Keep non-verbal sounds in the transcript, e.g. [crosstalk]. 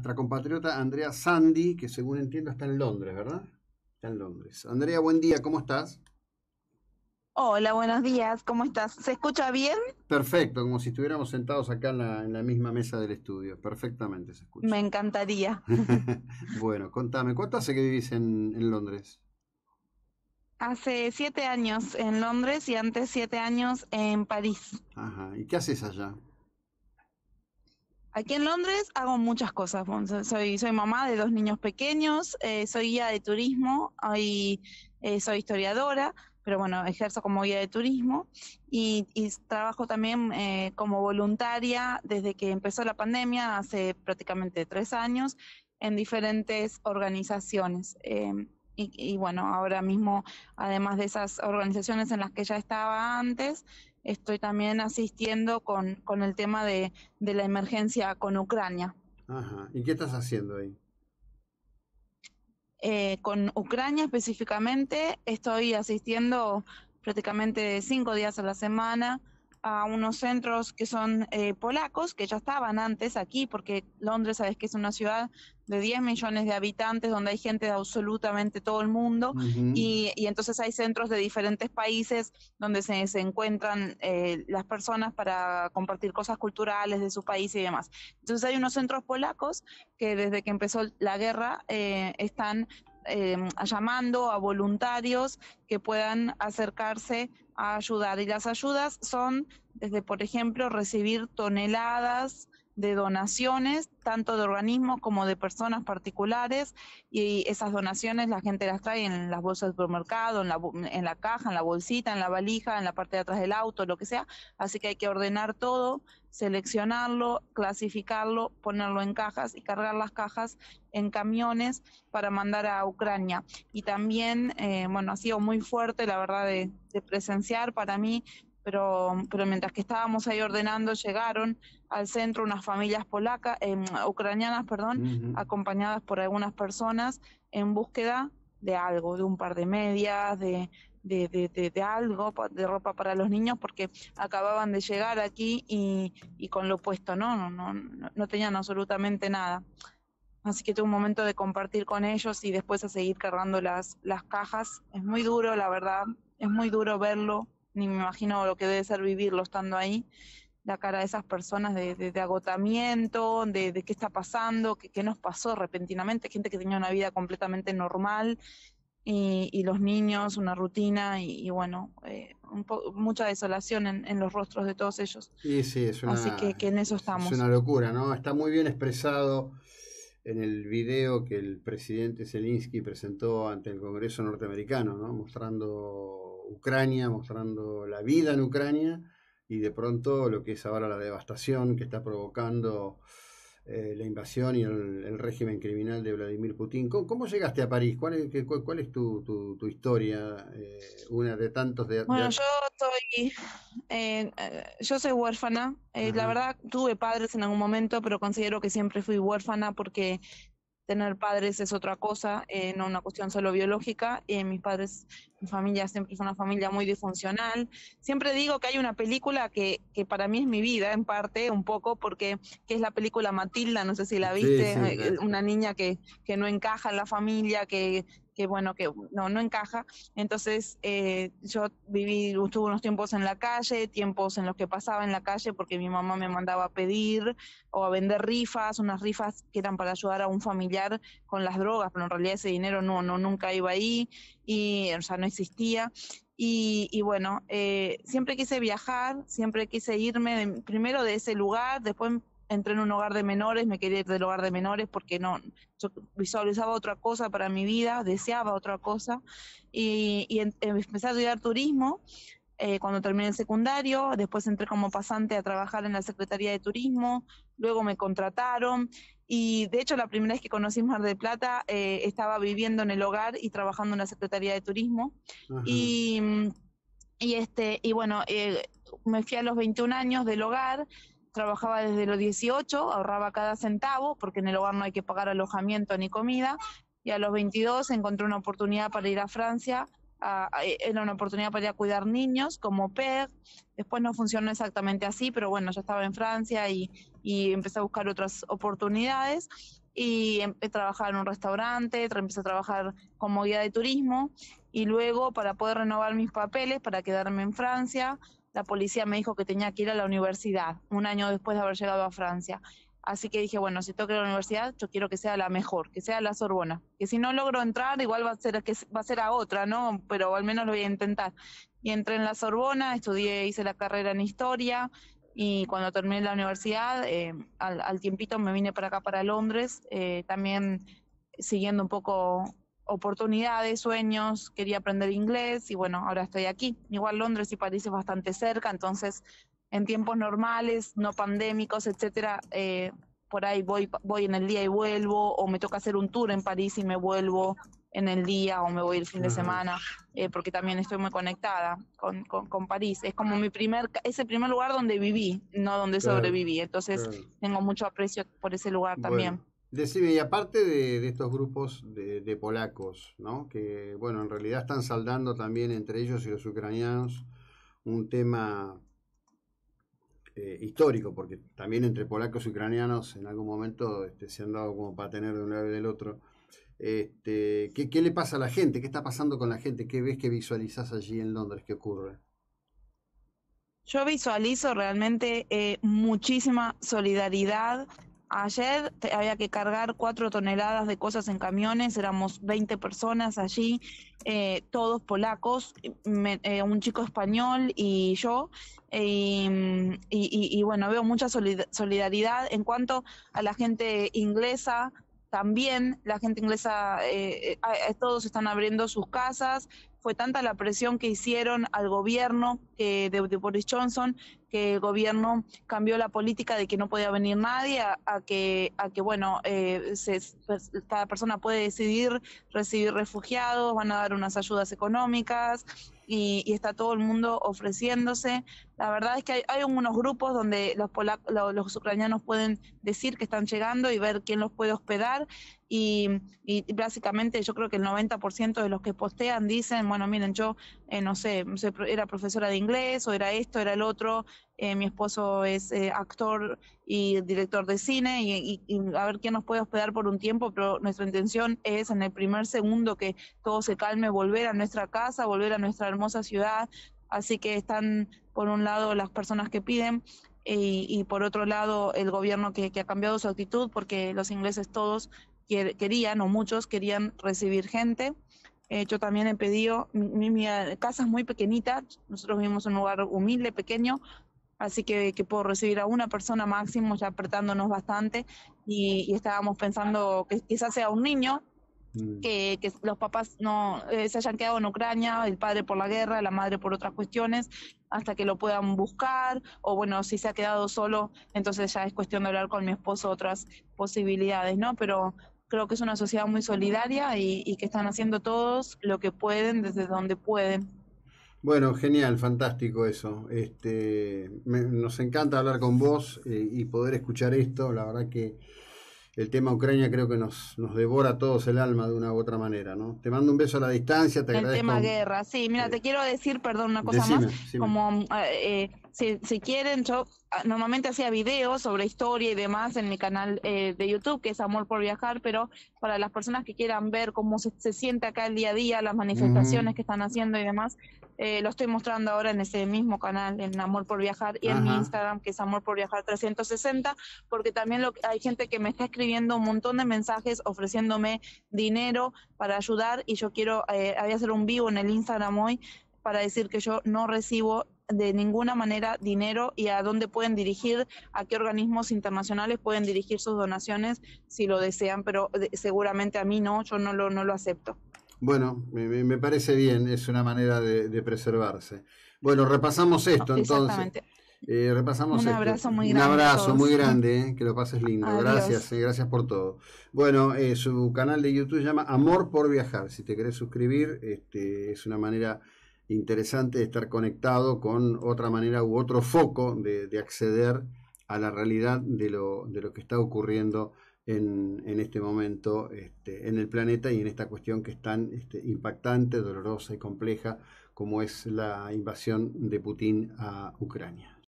nuestra compatriota Andrea Sandy, que según entiendo está en Londres, ¿verdad? Está en Londres. Andrea, buen día, ¿cómo estás? Hola, buenos días, ¿cómo estás? ¿Se escucha bien? Perfecto, como si estuviéramos sentados acá en la, misma mesa del estudio, perfectamente se escucha. Me encantaría. [laughs] bueno, contame, ¿cuánto hace que vivís en, en Londres? Hace siete años en Londres y antes siete años en París. Ajá, ¿y qué haces allá? Aquí en Londres hago muchas cosas, soy, mamá de dos niños pequeños, eh, soy guía de turismo y eh, soy historiadora, pero bueno, ejerzo como guía de turismo y, trabajo también eh, como voluntaria desde que empezó la pandemia, hace prácticamente tres años, en diferentes organizaciones. Em, y, y, bueno, ahora mismo, además de esas organizaciones en las que ya estaba antes, estoy también asistiendo con, con el tema de, la emergencia con Ucrania. ¿Y qué estás haciendo ahí? Eh, con Ucrania específicamente estoy asistiendo prácticamente cinco días a la semana a unos centros que son eh, polacos, que ya estaban antes aquí, porque Londres, sabes que es una ciudad de 10 millones de habitantes, donde hay gente de absolutamente todo el mundo, y, entonces hay centros de diferentes países donde se, se encuentran eh, las personas para compartir cosas culturales de su país y demás. Entonces hay unos centros polacos que desde que empezó la guerra eh, están llamando a voluntarios que puedan acercarse a ayudar. Y las ayudas son desde, por ejemplo, recibir toneladas de donaciones, tanto de organismos como de personas particulares, y esas donaciones la gente las trae en las bolsas de supermercado, en la, en la caja, en la bolsita, en la valija, en la parte de atrás del auto, lo que sea. Así que hay que ordenar todo, seleccionarlo, clasificarlo, ponerlo en cajas y cargar las cajas en camiones para mandar a Ucrania. Y también, eh, bueno, ha sido muy fuerte, la verdad, de, de presenciar para mí pero, pero mientras que estábamos ahí ordenando, llegaron al centro unas familias polacas, eh, ucranianas, perdón, acompañadas por algunas personas en búsqueda de algo, de un par de medias, de, de, de, de, algo, de ropa para los niños, porque acababan de llegar aquí y, y con lo puesto, ¿no? No, no, no, tenían absolutamente nada. Así que tuve un momento de compartir con ellos y después a seguir cargando las, las cajas. Es muy duro, la verdad, es muy duro verlo, ni me imagino lo que debe ser vivirlo estando ahí, la cara de esas personas de, agotamiento, de, qué está pasando, qué, nos pasó repentinamente, gente que tenía una vida completamente normal y, los niños, una rutina y, bueno, eh, mucha desolación en, los rostros de todos ellos. Sí, sí, es una, Así que, que en eso estamos. Es una locura, ¿no? Está muy bien expresado en el video que el presidente Zelensky presentó ante el Congreso norteamericano, ¿no? Mostrando Ucrania, mostrando la vida en Ucrania y de pronto lo que es ahora la devastación que está provocando eh, la invasión y el, régimen criminal de Vladimir Putin. ¿Cómo, llegaste a París? ¿Cuál es, tu, historia? Eh, una de tantos de... Bueno, yo soy, eh, eh, yo soy huérfana. la verdad, tuve padres en algún momento, pero considero que siempre fui huérfana porque tener padres es otra cosa, eh, no una cuestión solo biológica. Eh, mis padres, mi familia siempre es una familia muy disfuncional. Siempre digo que hay una película que, para mí es mi vida, en parte, un poco, porque es la película Matilda, no sé si la viste, eh, una niña que, que no encaja en la familia, que, que bueno, que no, no encaja. Entonces eh, yo viví, estuve unos tiempos en la calle, tiempos en los que pasaba en la calle porque mi mamá me mandaba a pedir o a vender rifas, unas rifas que eran para ayudar a un familiar con las drogas, pero en realidad ese dinero no, no nunca iba ahí y o sea, no existía. Y, bueno, eh, siempre quise viajar, siempre quise irme primero de ese lugar, después entré en un hogar de menores, me quería ir del hogar de menores porque no, yo visualizaba otra cosa para mi vida, deseaba otra cosa, y, y em, empecé a estudiar turismo. Eh, cuando terminé el secundario, después entré como pasante a trabajar en la Secretaría de Turismo, luego me contrataron y de hecho la primera vez que conocí Mar del Plata eh, estaba viviendo en el hogar y trabajando en la Secretaría de Turismo y, y este y bueno eh, me fui a los 21 años del hogar trabajaba desde los 18, ahorraba cada centavo, porque en el hogar no hay que pagar alojamiento ni comida, y a los 22 encontré una oportunidad para ir a Francia, era una oportunidad para ir a cuidar niños como PEG, después no funcionó exactamente así, pero bueno, ya estaba en Francia y, y empecé a buscar otras oportunidades y empecé a trabajar en un restaurante, empecé a trabajar como guía de turismo y luego para poder renovar mis papeles, para quedarme en Francia, la policía me dijo que tenía que ir a la universidad, un año después de haber llegado a Francia. Así que dije, bueno, si tengo la universidad, yo quiero que sea la mejor, que sea la Sorbona. Que si no logro entrar, igual va a ser, que va a, ser a otra, ¿no? Pero al menos lo voy a intentar. Y entré en la Sorbona, estudié, hice la carrera en historia y cuando terminé la universidad, eh, al, tiempito me vine para acá, para Londres, eh, también siguiendo un poco oportunidades, sueños, quería aprender inglés y bueno, ahora estoy aquí. Igual Londres y París es bastante cerca, entonces en tiempos normales, no pandémicos, etcétera, eh, por ahí voy, voy en el día y vuelvo, o me toca hacer un tour en París y me vuelvo en el día, o me voy el fin de semana, eh, porque también estoy muy conectada con, París. Es como mi primer, es el primer lugar donde viví, no donde sobreviví. Entonces tengo mucho aprecio por ese lugar también. Decime, y aparte de, estos grupos de, polacos, ¿no? que bueno, en realidad están saldando también entre ellos y los ucranianos un tema eh, histórico, porque también entre polacos y ucranianos en algún momento este, se han dado como para tener de un lado y del otro. Este, ¿qué, le pasa a la gente? ¿Qué está pasando con la gente? ¿Qué ves que visualizas allí en Londres? ¿Qué ocurre? Yo visualizo realmente eh, muchísima solidaridad, Ayer había que cargar cuatro toneladas de cosas en camiones, éramos 20 personas allí, eh, todos polacos, eh, un chico español y yo. Eh, y, y, bueno, veo mucha solidaridad en cuanto a la gente inglesa, también la gente inglesa, eh, eh, eh, todos están abriendo sus casas. Fue tanta la presión que hicieron al gobierno que, de, Boris Johnson que el gobierno cambió la política de que no podía venir nadie a, que, a que bueno, pues, cada persona puede decidir recibir refugiados, van a dar unas ayudas económicas, y, está todo el mundo ofreciéndose. La verdad es que hay, unos grupos donde los, los ucranianos pueden decir que están llegando y ver quién los puede hospedar y, básicamente yo creo que el 90% de los que postean dicen, bueno, miren, yo eh, no sé, era profesora de inglés o era esto, era el otro, eh, mi esposo es eh, actor y director de cine y, a ver quién nos puede hospedar por un tiempo, pero nuestra intención es en el primer segundo que todo se calme, volver a nuestra casa, volver a nuestra hermosa ciudad. Así que están, por un lado, las personas que piden y, por otro lado, el gobierno que, ha cambiado su actitud porque los ingleses todos querían, o muchos querían recibir gente. Eh, yo también he pedido, mi, casa es muy pequeñita, nosotros vivimos en un lugar humilde, pequeño, así que, puedo recibir a una persona máximo, ya apretándonos bastante, y, estábamos pensando que quizás sea un niño, mm. que, los papás no eh, se hayan quedado en Ucrania, el padre por la guerra, la madre por otras cuestiones, hasta que lo puedan buscar, o bueno, si se ha quedado solo, entonces ya es cuestión de hablar con mi esposo otras posibilidades, ¿no? Pero creo que es una sociedad muy solidaria y, que están haciendo todos lo que pueden desde donde pueden. Bueno, genial, fantástico eso. Este, nos encanta hablar con vos eh, y poder escuchar esto. La verdad que el tema Ucrania creo que nos, devora a todos el alma de una u otra manera, ¿no? Te mando un beso a la distancia, te agradezco. El tema guerra, sí. Mira, eh, te quiero decir, perdón, una cosa más. Como eh, si, quieren, yo ah, normalmente hacía videos sobre historia y demás en mi canal eh, de YouTube, que es Amor por Viajar, pero para las personas que quieran ver cómo se, se siente acá el día a día, las manifestaciones mm. que están haciendo y demás, eh, lo estoy mostrando ahora en ese mismo canal, en Amor por Viajar, y en mi Instagram, que es Amor por Viajar 360, porque también hay gente que me está escribiendo un montón de mensajes ofreciéndome dinero para ayudar, y yo quiero, eh, hacer un vivo en el Instagram hoy para decir que yo no recibo de ninguna manera dinero y a dónde pueden dirigir, a qué organismos internacionales pueden dirigir sus donaciones si lo desean, pero seguramente a mí no, yo no lo, no lo acepto. Bueno, me, parece bien, es una manera de, preservarse. Bueno, repasamos esto ah, entonces. Eh, repasamos un abrazo muy grande. Un abrazo muy grande, eh, que lo pases lindo. Gracias, eh, gracias por todo. Bueno, su canal de YouTube se llama Amor por Viajar. Si te querés suscribir, este, es una manera interesante estar conectado con otra manera u otro foco de, acceder a la realidad de lo, de lo que está ocurriendo en, en este momento este, en el planeta y en esta cuestión que es tan este, impactante, dolorosa y compleja como es la invasión de Putin a Ucrania.